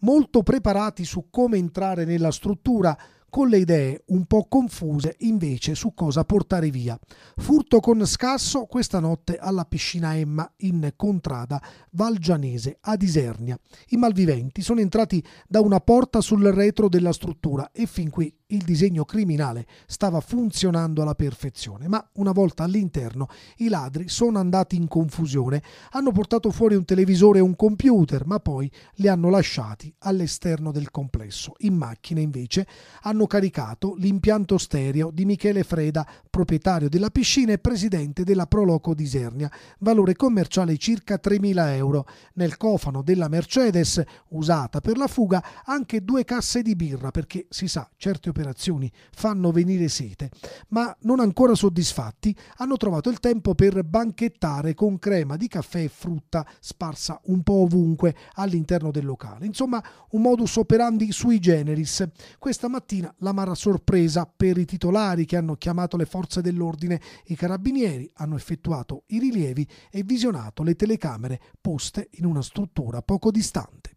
molto preparati su come entrare nella struttura, con le idee un po' confuse invece su cosa portare via. Furto con scasso questa notte alla piscina Emma in Contrada Valgianese a Isernia. I malviventi sono entrati da una porta sul retro della struttura e fin qui il disegno criminale stava funzionando alla perfezione, ma una volta all'interno i ladri sono andati in confusione, hanno portato fuori un televisore e un computer, ma poi li hanno lasciati all'esterno del complesso. In macchina invece hanno caricato l'impianto stereo di Michele Freda, proprietario della piscina e presidente della Proloco di Sernia, valore commerciale circa 3.000 euro. Nel cofano della Mercedes, usata per la fuga, anche due casse di birra, perché si sa, certe operazioni fanno venire sete, ma non ancora soddisfatti hanno trovato il tempo per banchettare con crema di caffè e frutta sparsa un po' ovunque all'interno del locale. Insomma, un modus operandi sui generis. Questa mattina l'amara sorpresa per i titolari che hanno chiamato le forze dell'ordine, i carabinieri hanno effettuato i rilievi e visionato le telecamere poste in una struttura poco distante.